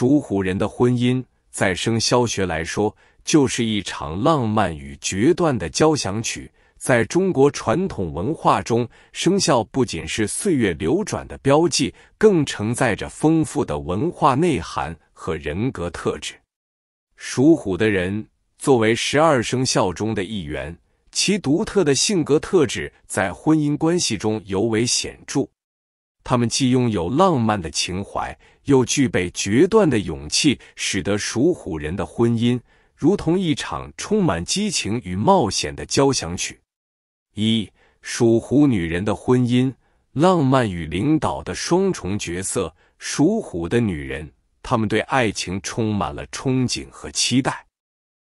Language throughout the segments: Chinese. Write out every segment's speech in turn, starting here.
属虎人的婚姻，在生肖学来说，就是一场浪漫与决断的交响曲。在中国传统文化中，生肖不仅是岁月流转的标记，更承载着丰富的文化内涵和人格特质。属虎的人作为十二生肖中的一员，其独特的性格特质在婚姻关系中尤为显著。他们既拥有浪漫的情怀。又具备决断的勇气，使得属虎人的婚姻如同一场充满激情与冒险的交响曲。一属虎女人的婚姻，浪漫与领导的双重角色。属虎的女人，她们对爱情充满了憧憬和期待，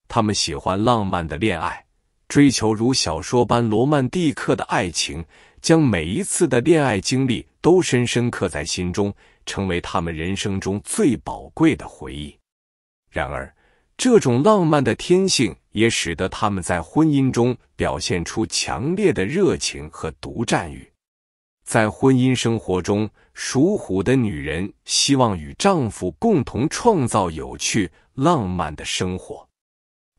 她们喜欢浪漫的恋爱，追求如小说般罗曼蒂克的爱情。将每一次的恋爱经历都深深刻在心中，成为他们人生中最宝贵的回忆。然而，这种浪漫的天性也使得他们在婚姻中表现出强烈的热情和独占欲。在婚姻生活中，属虎的女人希望与丈夫共同创造有趣、浪漫的生活。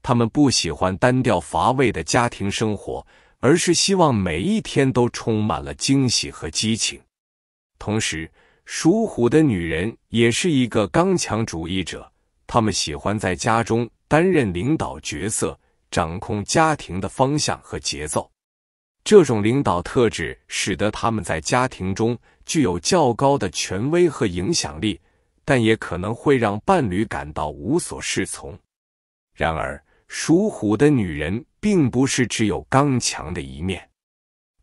他们不喜欢单调乏味的家庭生活。而是希望每一天都充满了惊喜和激情。同时，属虎的女人也是一个刚强主义者，她们喜欢在家中担任领导角色，掌控家庭的方向和节奏。这种领导特质使得他们在家庭中具有较高的权威和影响力，但也可能会让伴侣感到无所适从。然而，属虎的女人。并不是只有刚强的一面，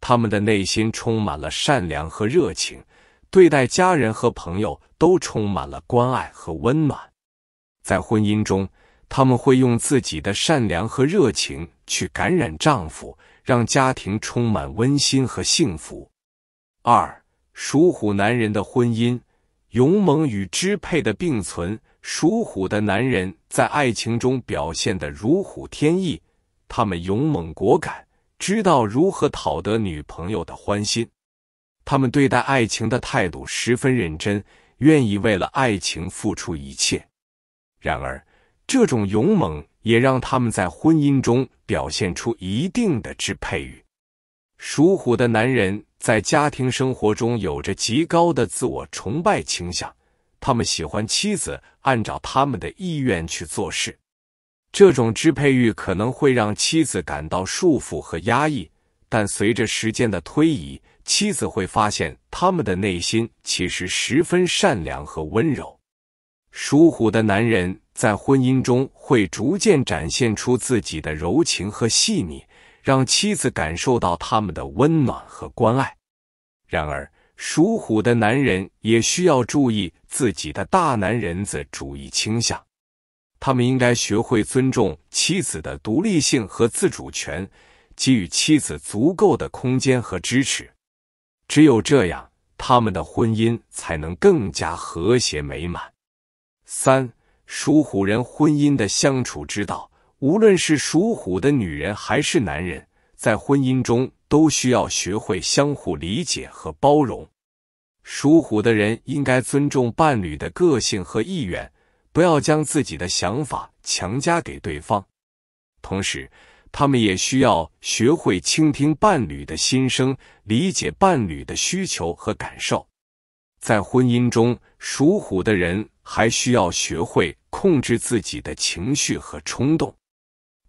他们的内心充满了善良和热情，对待家人和朋友都充满了关爱和温暖。在婚姻中，他们会用自己的善良和热情去感染丈夫，让家庭充满温馨和幸福。二属虎男人的婚姻，勇猛与支配的并存。属虎的男人在爱情中表现的如虎添翼。他们勇猛果敢，知道如何讨得女朋友的欢心。他们对待爱情的态度十分认真，愿意为了爱情付出一切。然而，这种勇猛也让他们在婚姻中表现出一定的支配欲。属虎的男人在家庭生活中有着极高的自我崇拜倾向，他们喜欢妻子按照他们的意愿去做事。这种支配欲可能会让妻子感到束缚和压抑，但随着时间的推移，妻子会发现他们的内心其实十分善良和温柔。属虎的男人在婚姻中会逐渐展现出自己的柔情和细腻，让妻子感受到他们的温暖和关爱。然而，属虎的男人也需要注意自己的大男人子主义倾向。他们应该学会尊重妻子的独立性和自主权，给予妻子足够的空间和支持。只有这样，他们的婚姻才能更加和谐美满。三属虎人婚姻的相处之道，无论是属虎的女人还是男人，在婚姻中都需要学会相互理解和包容。属虎的人应该尊重伴侣的个性和意愿。不要将自己的想法强加给对方，同时，他们也需要学会倾听伴侣的心声，理解伴侣的需求和感受。在婚姻中，属虎的人还需要学会控制自己的情绪和冲动，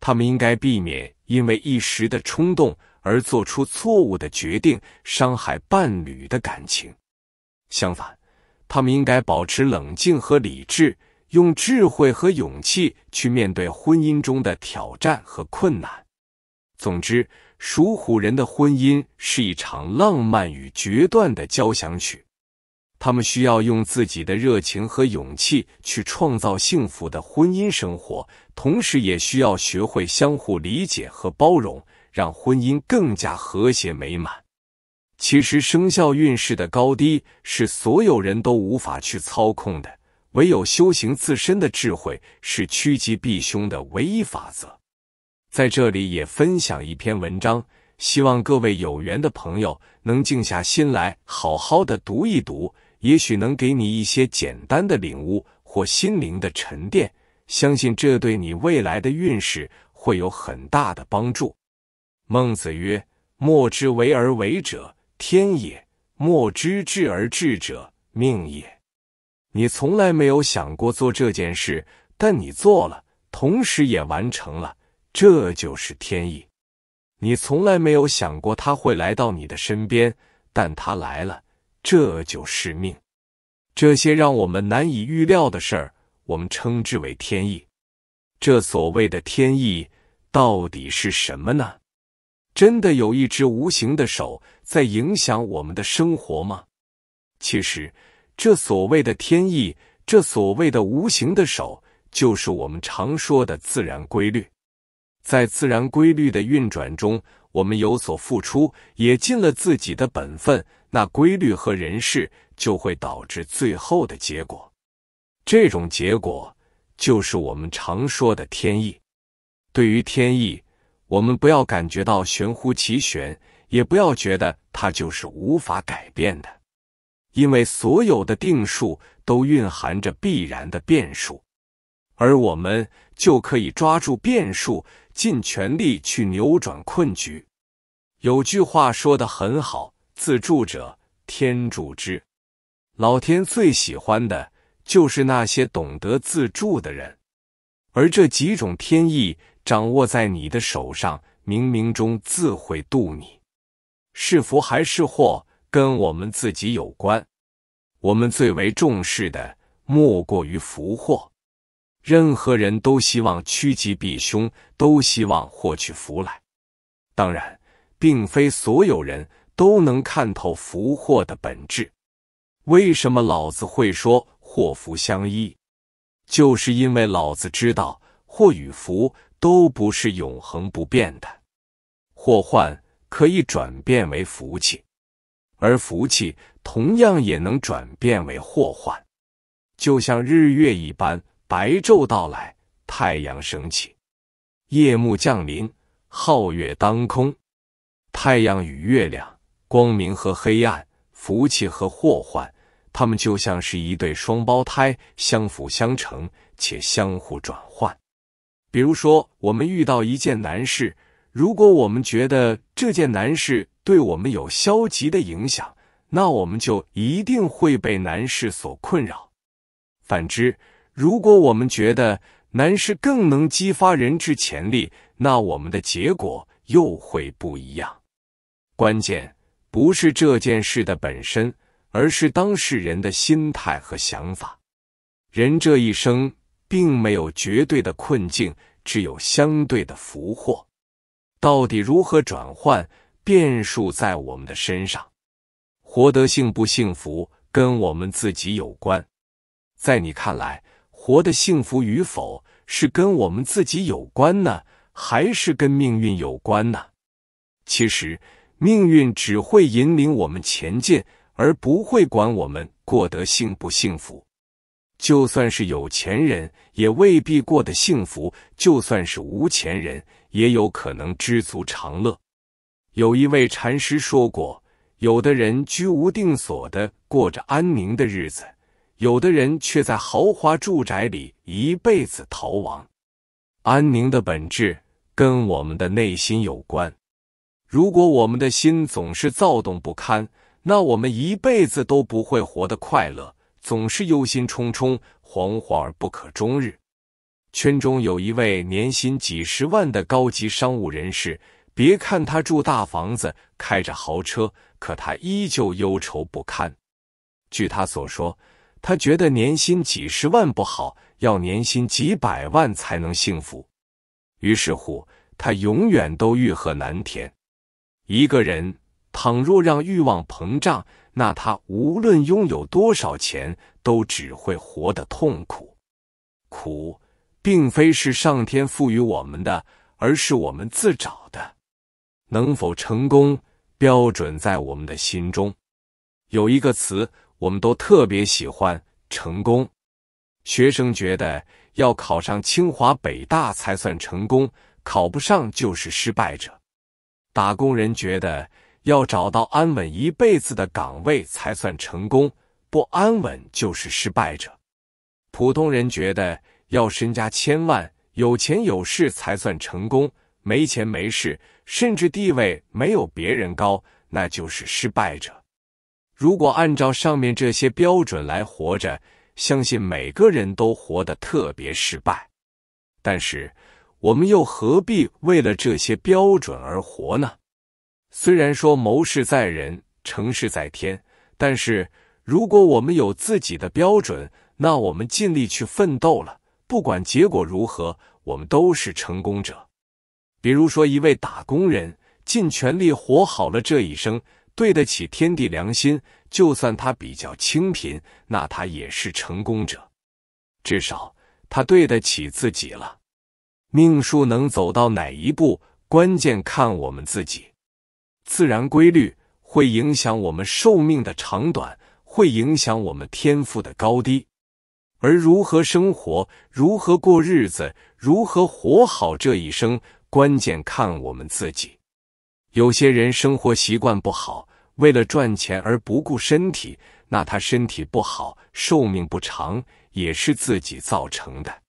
他们应该避免因为一时的冲动而做出错误的决定，伤害伴侣的感情。相反，他们应该保持冷静和理智。用智慧和勇气去面对婚姻中的挑战和困难。总之，属虎人的婚姻是一场浪漫与决断的交响曲。他们需要用自己的热情和勇气去创造幸福的婚姻生活，同时也需要学会相互理解和包容，让婚姻更加和谐美满。其实，生肖运势的高低是所有人都无法去操控的。唯有修行自身的智慧是趋吉避凶的唯一法则。在这里也分享一篇文章，希望各位有缘的朋友能静下心来好好的读一读，也许能给你一些简单的领悟或心灵的沉淀。相信这对你未来的运势会有很大的帮助。孟子曰：“莫之为而为者，天也；莫之至而至者，命也。”你从来没有想过做这件事，但你做了，同时也完成了，这就是天意。你从来没有想过他会来到你的身边，但他来了，这就是命。这些让我们难以预料的事儿，我们称之为天意。这所谓的天意到底是什么呢？真的有一只无形的手在影响我们的生活吗？其实。这所谓的天意，这所谓的无形的手，就是我们常说的自然规律。在自然规律的运转中，我们有所付出，也尽了自己的本分，那规律和人事就会导致最后的结果。这种结果就是我们常说的天意。对于天意，我们不要感觉到玄乎其玄，也不要觉得它就是无法改变的。因为所有的定数都蕴含着必然的变数，而我们就可以抓住变数，尽全力去扭转困局。有句话说的很好：“自助者天助之。”老天最喜欢的就是那些懂得自助的人，而这几种天意掌握在你的手上，冥冥中自会渡你，是福还是祸？跟我们自己有关，我们最为重视的莫过于福祸。任何人都希望趋吉避凶，都希望获取福来。当然，并非所有人都能看透福祸的本质。为什么老子会说祸福相依？就是因为老子知道祸与福都不是永恒不变的，祸患可以转变为福气。而福气同样也能转变为祸患，就像日月一般。白昼到来，太阳升起；夜幕降临，皓月当空。太阳与月亮，光明和黑暗，福气和祸患，它们就像是一对双胞胎，相辅相成，且相互转换。比如说，我们遇到一件难事。如果我们觉得这件难事对我们有消极的影响，那我们就一定会被难事所困扰。反之，如果我们觉得难事更能激发人之潜力，那我们的结果又会不一样。关键不是这件事的本身，而是当事人的心态和想法。人这一生并没有绝对的困境，只有相对的福祸。到底如何转换？变数在我们的身上，活得幸不幸福跟我们自己有关。在你看来，活得幸福与否是跟我们自己有关呢，还是跟命运有关呢？其实，命运只会引领我们前进，而不会管我们过得幸不幸福。就算是有钱人，也未必过得幸福；就算是无钱人。也有可能知足常乐。有一位禅师说过，有的人居无定所的过着安宁的日子，有的人却在豪华住宅里一辈子逃亡。安宁的本质跟我们的内心有关。如果我们的心总是躁动不堪，那我们一辈子都不会活得快乐，总是忧心忡忡，惶惶而不可终日。圈中有一位年薪几十万的高级商务人士，别看他住大房子，开着豪车，可他依旧忧愁不堪。据他所说，他觉得年薪几十万不好，要年薪几百万才能幸福。于是乎，他永远都欲壑难填。一个人倘若让欲望膨胀，那他无论拥有多少钱，都只会活得痛苦，苦。并非是上天赋予我们的，而是我们自找的。能否成功，标准在我们的心中。有一个词，我们都特别喜欢——成功。学生觉得要考上清华北大才算成功，考不上就是失败者。打工人觉得要找到安稳一辈子的岗位才算成功，不安稳就是失败者。普通人觉得。要身家千万，有钱有势才算成功；没钱没势，甚至地位没有别人高，那就是失败者。如果按照上面这些标准来活着，相信每个人都活得特别失败。但是，我们又何必为了这些标准而活呢？虽然说谋事在人，成事在天，但是如果我们有自己的标准，那我们尽力去奋斗了。不管结果如何，我们都是成功者。比如说，一位打工人尽全力活好了这一生，对得起天地良心，就算他比较清贫，那他也是成功者，至少他对得起自己了。命数能走到哪一步，关键看我们自己。自然规律会影响我们寿命的长短，会影响我们天赋的高低。而如何生活，如何过日子，如何活好这一生，关键看我们自己。有些人生活习惯不好，为了赚钱而不顾身体，那他身体不好、寿命不长，也是自己造成的。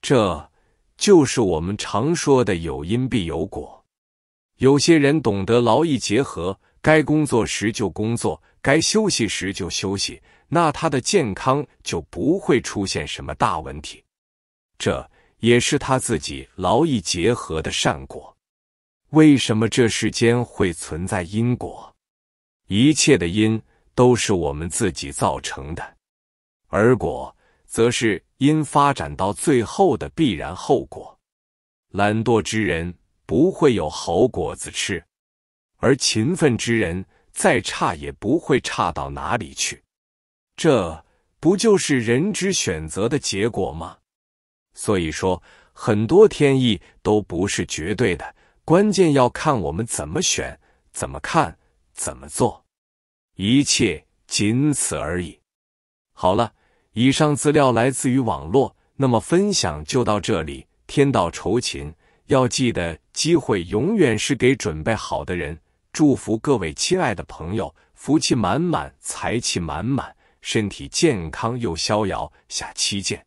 这就是我们常说的“有因必有果”。有些人懂得劳逸结合，该工作时就工作。该休息时就休息，那他的健康就不会出现什么大问题。这也是他自己劳逸结合的善果。为什么这世间会存在因果？一切的因都是我们自己造成的，而果则是因发展到最后的必然后果。懒惰之人不会有好果子吃，而勤奋之人。再差也不会差到哪里去，这不就是人之选择的结果吗？所以说，很多天意都不是绝对的，关键要看我们怎么选、怎么看、怎么做，一切仅此而已。好了，以上资料来自于网络，那么分享就到这里。天道酬勤，要记得，机会永远是给准备好的人。祝福各位亲爱的朋友，福气满满，财气满满，身体健康又逍遥。下期见。